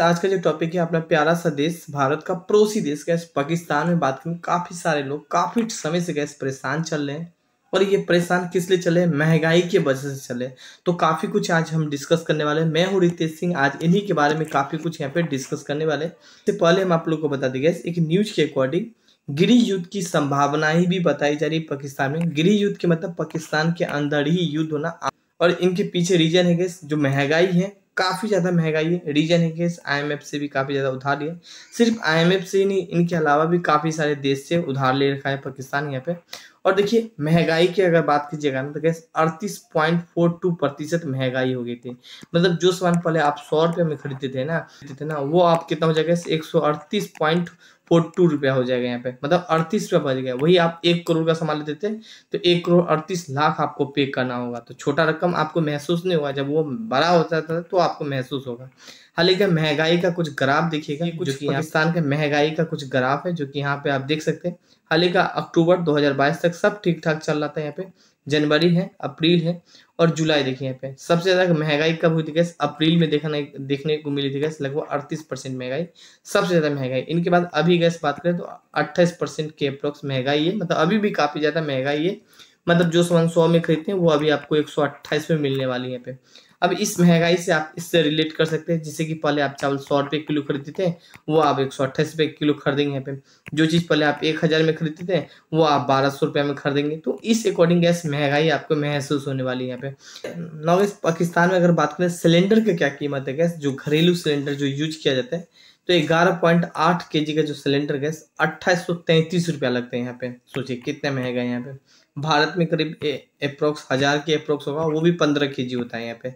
आज का जो टॉपिक है अपना प्यारा सा देश भारत का पड़ोसी देश गैस पाकिस्तान में बात करें काफ़ी सारे लोग काफ़ी समय से गैस परेशान चल रहे हैं और ये परेशान किस लिए चले महंगाई के वजह से चले तो काफ़ी कुछ आज हम डिस्कस करने वाले मैं हूँ रितेश सिंह आज इन्हीं के बारे में काफ़ी कुछ यहाँ पे डिस्कस करने वाले इससे पहले हम आप लोग को बता दें गैस एक न्यूज़ के अकॉर्डिंग गृह युद्ध की संभावनाएं भी बताई जा रही है पाकिस्तान में गृह युद्ध के मतलब पाकिस्तान के अंदर ही युद्ध होना और इनके पीछे रीजन है गैस जो महंगाई है काफ़ी ज़्यादा महंगाई है रीजन है कि आईएमएफ से भी काफ़ी ज़्यादा उधार लिया सिर्फ आईएमएफ से ही नहीं इनके अलावा भी काफ़ी सारे देश से उधार ले रखा है पाकिस्तान यहाँ पे और देखिए महंगाई की अगर बात कीजिएगा ना तो गैस अड़तीस पॉइंट फोर टू प्रतिशत महंगाई हो गई थी मतलब जो सामान पहले आप सौ रुपये में खरीदते थे ना खरीदते थे ना वो आप कितना हो जाएगा एक सौ अड़तीस पॉइंट फोर टू रुपया हो जाएगा यहाँ पे मतलब अड़तीस रुपया बच गया वही आप एक करोड़ का सामान लेते थे तो एक करोड़ अड़तीस लाख आपको पे करना होगा तो छोटा रकम आपको महसूस नहीं होगा जब वो बड़ा होता था तो आपको महसूस होगा हालांकि महंगाई का कुछ ग्राफ देखिएगा जो कि पाकिस्तान के महंगाई का कुछ ग्राफ है जो कि यहाँ पे आप देख सकते हैं हालांकि अक्टूबर 2022 तक सब ठीक ठाक चल रहा था यहाँ पे जनवरी है अप्रैल है और जुलाई देखिए यहाँ पे सबसे ज़्यादा महंगाई कब हुई थी गैस अप्रैल में देखने देखने को मिली थी गैस लगभग अड़तीस परसेंट महंगाई सबसे ज़्यादा महंगाई इनके बाद अभी गैस बात करें तो अट्ठाईस परसेंट के अप्रोक्स महंगाई है मतलब अभी भी काफ़ी ज़्यादा महंगाई है मतलब जो सामान सौ में खरीदते हैं वो अभी आपको एक सौ अट्ठाईस में मिलने वाली है यहाँ पे अब इस महंगाई से आप इससे रिलेट कर सकते हैं जैसे कि पहले आप चावल सौ रुपये किलो खरीदते थे वो आप एक सौ अट्ठाईस रुपये किलो खरीदेंगे यहाँ पे जो चीज़ पहले आप एक हज़ार में खरीदते थे वो आप बारह सौ रुपये में खरीदेंगे तो इस अकॉर्डिंग गैस महंगाई आपको महसूस होने वाली है यहाँ पे नॉगेज पाकिस्तान में अगर बात करें सिलेंडर की क्या कीमत है गैस जो घरेलू सिलेंडर जो यूज किया जाता है तो ग्यारह पॉइंट आठ के जी का जो सिलेंडर गैस अट्ठाईस सौ तैंतीस रुपया लगता है यहाँ पे सोचिए कितने महंगा है यहाँ पे भारत में करीब अप्रोक्स हज़ार के अप्रोक्स होगा वो भी पंद्रह के जी होता है यहाँ पे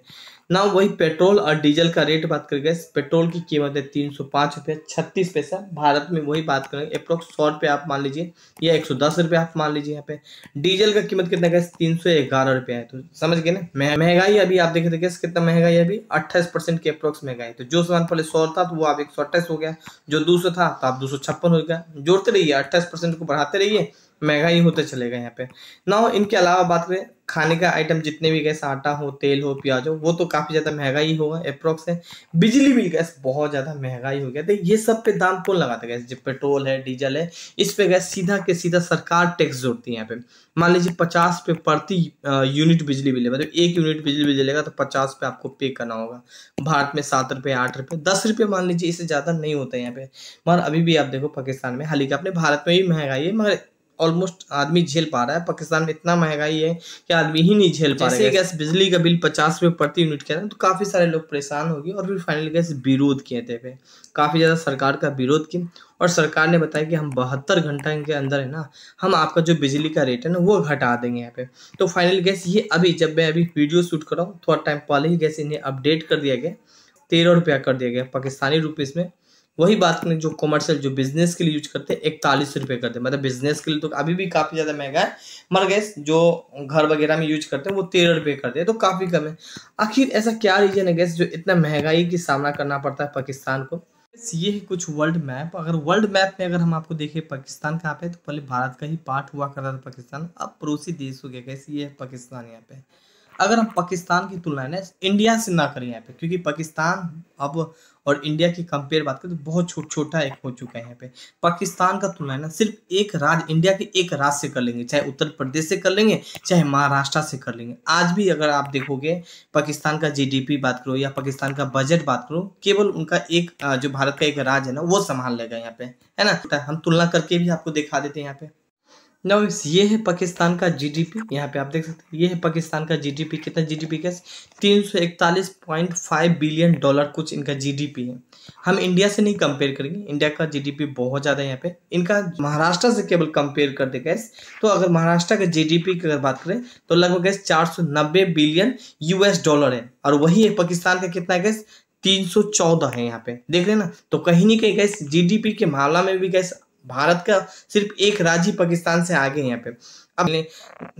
ना वही पेट्रोल और डीजल का रेट बात करें गैस पेट्रोल की कीमत है तीन सौ पाँच रुपये छत्तीस पैसा भारत में वही बात करेंगे अप्रोक्स सौ रुपये आप मान लीजिए या एक सौ दस रुपये आप मान लीजिए यहाँ पे डीजल का कीमत कितना गैस तीन सौ ग्यारह रुपये है तो समझ गए ना महंगाई अभी आप देखे गैस तो कितना महंगाई अभी अट्ठाईस परसेंट की अप्रोक्स महंगाई तो जो सामान पहले सौ था तो वो आप एक सौ अट्ठाईस हो गया जो दो सौ था तो आप दो सौ छप्पन हो गया जोड़ते रहिए अट्ठाईस परसेंट को बढ़ाते रहिए महंगाई होते चलेगा यहाँ पे ना इनके अलावा बात करें खाने का आइटम जितने भी गए आटा हो तेल हो प्याज हो वो तो काफ़ी ज़्यादा महंगा ही होगा अप्रोक्स है बिजली बिल गैस बहुत ज़्यादा महंगा ही हो गया तो ये सब पे दाम कौन लगाता है गैस जो पेट्रोल है डीजल है इस पे गैस सीधा के सीधा सरकार टैक्स जोड़ती है यहाँ पे मान लीजिए पचास पे प्रति यूनिट बिजली बिल मतलब एक यूनिट बिजली बिल जलेगा तो पचास पे आपको पे करना होगा भारत में सात रुपये आठ रुपये दस रुपये मान लीजिए इससे ज़्यादा नहीं होता है यहाँ पे मगर अभी भी आप देखो पाकिस्तान में हालांकि अपने भारत में भी महंगाई है मगर ऑलमोस्ट आदमी झेल पा रहा है पाकिस्तान में इतना महंगाई है कि आदमी ही नहीं झेल पा रहा है गैस बिजली का बिल पचास रुपये प्रति यूनिट के तो काफ़ी सारे लोग परेशान हो गए और फिर फाइनली गैस विरोध किए थे पे काफ़ी ज़्यादा सरकार का विरोध किया और सरकार ने बताया कि हम बहत्तर घंटा के अंदर है ना हम आपका जो बिजली का रेट है ना वो घटा देंगे यहाँ पे तो फाइनल गैस ये अभी जब मैं अभी वीडियो शूट कर रहा हूँ थोड़ा टाइम पहले ही गैस इन्हें अपडेट कर दिया गया तेरह रुपया कर दिया गया पाकिस्तानी रुपीज़ में वही बात करें जो कॉमर्शियल जो बिजनेस के लिए यूज करते हैं इकतालीस रुपये करते हैं मतलब बिजनेस के लिए तो अभी भी काफ़ी ज़्यादा महंगा है मगर गैस जो घर वगैरह में यूज करते हैं वो तेरह रुपये करते हैं तो काफ़ी कम है आखिर ऐसा क्या रीजन है गैस जो इतना महंगाई की सामना करना पड़ता है पाकिस्तान को ये है कुछ वर्ल्ड मैप अगर वर्ल्ड मैप में अगर हम आपको देखें पाकिस्तान कहाँ पे तो पहले भारत का ही पार्ट हुआ करता था पाकिस्तान अब पड़ोसी देश हो गया कैसे ये है पाकिस्तान यहाँ पे अगर हम पाकिस्तान की तुलना ना इंडिया से ना करें यहाँ पे क्योंकि पाकिस्तान अब और इंडिया की कंपेयर बात करें तो बहुत छोट छोटा एक हो चुका है यहाँ पे पाकिस्तान का तुलना ना सिर्फ एक राज्य इंडिया के एक राज्य से कर लेंगे चाहे उत्तर प्रदेश से कर लेंगे चाहे महाराष्ट्र से कर लेंगे आज भी अगर आप देखोगे पाकिस्तान का जीडीपी बात करो या पाकिस्तान का बजट बात करो केवल उनका एक जो भारत का एक राज्य है ना वो संभाल लेगा यहाँ पे है ना हम तुलना करके भी आपको दिखा देते हैं यहाँ पे ना ये है पाकिस्तान का जीडीपी यहाँ पे आप देख सकते हैं ये है पाकिस्तान का जीडीपी कितना जीडीपी का तीन सौ इकतालीस पॉइंट फाइव बिलियन डॉलर कुछ इनका जीडीपी है हम इंडिया से नहीं कंपेयर करेंगे इंडिया का जीडीपी बहुत ज़्यादा है यहाँ पे इनका महाराष्ट्र से केवल कंपेयर कर दे गैस तो अगर महाराष्ट्र का जीडीपी की अगर बात करें तो लगभग गैस चार सौ नब्बे बिलियन यूएस डॉलर है और वही है पाकिस्तान का कितना है गैस तीन सौ चौदह है यहाँ पे देख रहे ना तो कहीं नहीं कहीं गैस जीडीपी के मामला में भी गैस भारत का सिर्फ एक राज्य पाकिस्तान से आगे यहाँ पे अब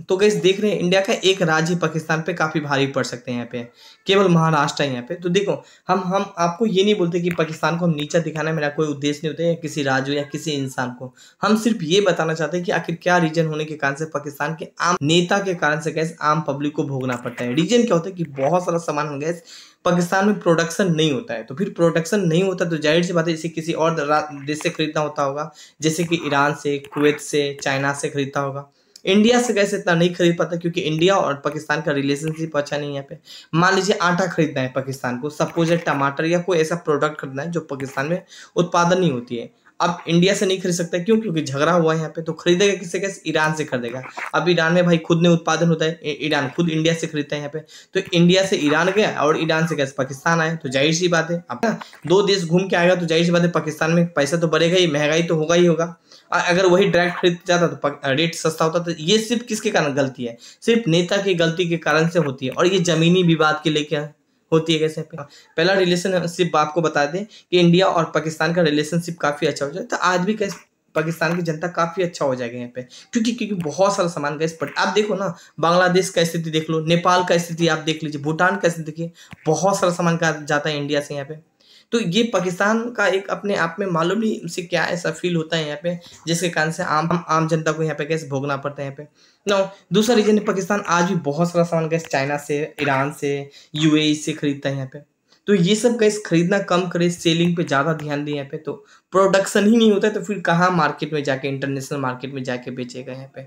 तो गैस देख रहे हैं इंडिया का एक राज्य पाकिस्तान पे काफ़ी भारी पड़ सकते हैं यहाँ पे केवल महाराष्ट्र है यहाँ पे तो देखो हम हम आपको ये नहीं बोलते कि पाकिस्तान को हम नीचा दिखाना मेरा कोई उद्देश्य नहीं होता है किसी राज्य या किसी इंसान को हम सिर्फ ये बताना चाहते हैं कि आखिर क्या रीजन होने के कारण से पाकिस्तान के आम नेता के कारण से गैस आम पब्लिक को भोगना पड़ता है रीजन क्या होता है कि बहुत सारा सामान गैस पाकिस्तान में प्रोडक्शन नहीं होता है तो फिर प्रोडक्शन नहीं होता तो जाहिर सी बात है इसे किसी और देश से खरीदना होता होगा जैसे कि ईरान से कुवैत से चाइना से खरीदता होगा इंडिया से कैसे इतना नहीं खरीद पाता क्योंकि इंडिया और पाकिस्तान का रिलेशनशिप अच्छा नहीं है यहाँ पे मान लीजिए आटा खरीदना है पाकिस्तान को सपोज टमाटर या कोई ऐसा प्रोडक्ट खरीदना है जो पाकिस्तान में उत्पादन नहीं होती है अब इंडिया से नहीं खरीद सकता क्यों क्योंकि झगड़ा हुआ है यहाँ पे तो खरीदेगा किससे कैसे ईरान से खरीदेगा अब ईरान में भाई खुद ने उत्पादन होता है ईरान खुद इंडिया से खरीदता है यहाँ पे तो इंडिया से ईरान गया और ईरान से कैसे पाकिस्तान आया तो जाहिर सी बात है अब ना दो देश घूम के आएगा तो जाहिर सी बात है पाकिस्तान में पैसा तो बढ़ेगा ही महंगाई तो होगा ही होगा अगर वही डायरेक्ट खरीद जाता तो रेट सस्ता होता तो ये सिर्फ किसके कारण गलती है सिर्फ नेता की गलती के कारण से होती है और ये जमीनी विवाद के लेके होती है कैसे पहला रिलेशनशिप आपको बता दें कि इंडिया और पाकिस्तान का रिलेशनशिप काफ़ी अच्छा हो जाए तो आज भी कैसे पाकिस्तान की जनता काफ़ी अच्छा हो जाएगा यहाँ पे क्योंकि क्योंकि बहुत सारा सामान गैस पड़ आप देखो ना बांग्लादेश का स्थिति देख लो नेपाल का स्थिति आप देख लीजिए भूटान का स्थिति देखिए बहुत सारा सामान का जाता है इंडिया से यहाँ पे तो ये पाकिस्तान का एक अपने आप में मालूम नहीं उसे क्या ऐसा फील होता है यहाँ पे जिसके कारण से आम आम जनता को यहाँ पे गैस भोगना पड़ता है यहाँ पे ना दूसरा रीजन है पाकिस्तान आज भी बहुत सारा सामान गैस चाइना से ईरान से यूएई e से खरीदता है यहाँ पे तो ये सब गैस खरीदना कम करें सेलिंग पे ज़्यादा ध्यान दें यहाँ पे तो प्रोडक्शन ही नहीं होता है तो फिर कहाँ मार्केट में जाके इंटरनेशनल मार्केट में जाके बेचेगा यहाँ पे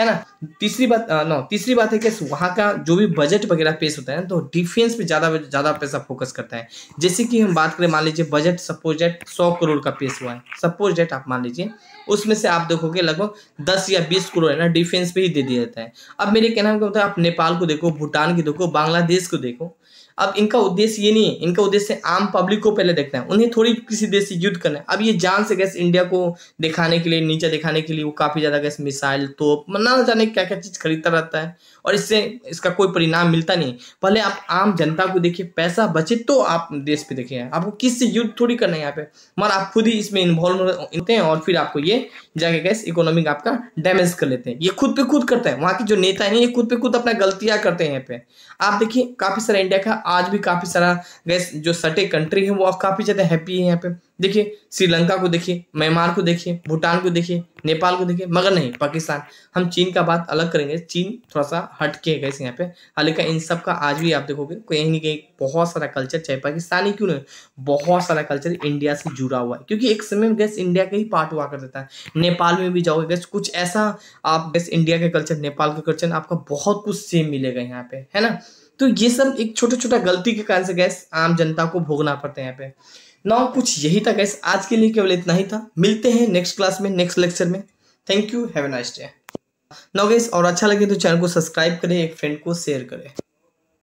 है ना तीसरी बात नो तीसरी बात है कि वहाँ का जो भी बजट वगैरह पेश होता है ना तो डिफेंस पे ज़्यादा ज़्यादा पैसा फोकस करता है जैसे कि हम बात करें मान लीजिए बजट सपोज डेट सौ करोड़ का पेश हुआ है सपोज डेट आप मान लीजिए उसमें से आप देखोगे लगभग दस या बीस करोड़ है ना डिफेंस पे ही दे दिया जाता है अब मेरे कहना होता मतलब है आप नेपाल को देखो भूटान को देखो बांग्लादेश को देखो अब इनका उद्देश्य ये नहीं है इनका उद्देश्य आम पब्लिक को पहले देखना है उन्हें थोड़ी किसी देश से युद्ध करना है अब ये जान से गैस इंडिया को दिखाने के लिए नीचे दिखाने के लिए वो काफ़ी ज़्यादा गैस मिसाइल तोप ना जाने क्या क्या चीज़ खरीदता रहता है और इससे इसका कोई परिणाम मिलता नहीं पहले आप आम जनता को देखिए पैसा बचे तो आप देश पे देखिए आपको किससे युद्ध थोड़ी करना है यहाँ पे मगर आप खुद ही इसमें इन्वॉल्व होते हैं और फिर आपको ये जाके गैस इकोनॉमिक आपका डैमेज कर लेते हैं ये खुद पे खुद करते हैं वहाँ के जो नेता हैं ये खुद पे खुद अपना गलतियाँ करते हैं यहाँ पे आप देखिए काफ़ी सारा इंडिया का आज भी काफ़ी सारा गैस जो सटे कंट्री है वो काफ़ी ज़्यादा हैप्पी है यहाँ पे देखिए श्रीलंका को देखिए म्यांमार को देखिए भूटान को देखिए नेपाल को देखिए मगर नहीं पाकिस्तान हम चीन का बात अलग करेंगे चीन थोड़ा सा हट के है यहाँ पे हालांकि इन सब का आज भी आप देखोगे कहीं नहीं कहीं बहुत सारा कल्चर चाहे पाकिस्तानी क्यों नहीं बहुत सारा कल्चर इंडिया से जुड़ा हुआ है क्योंकि एक समय में गैस इंडिया का ही पार्ट हुआ कर देता है नेपाल में भी जाओगे गैस कुछ ऐसा आप गैस इंडिया का कल्चर नेपाल का कल्चर आपका बहुत कुछ सेम मिलेगा यहाँ पे है ना तो ये सब एक छोटा छोटा गलती के कारण से गैस आम जनता को भोगना पड़ता है यहाँ पे ना कुछ यही था गैस आज के लिए केवल इतना ही था मिलते हैं नेक्स्ट क्लास में नेक्स्ट लेक्चर में thank you have a nice day now guys और अच्छा लगे तो चैनल को सब्सक्राइब करें एक फ्रेंड को शेयर करें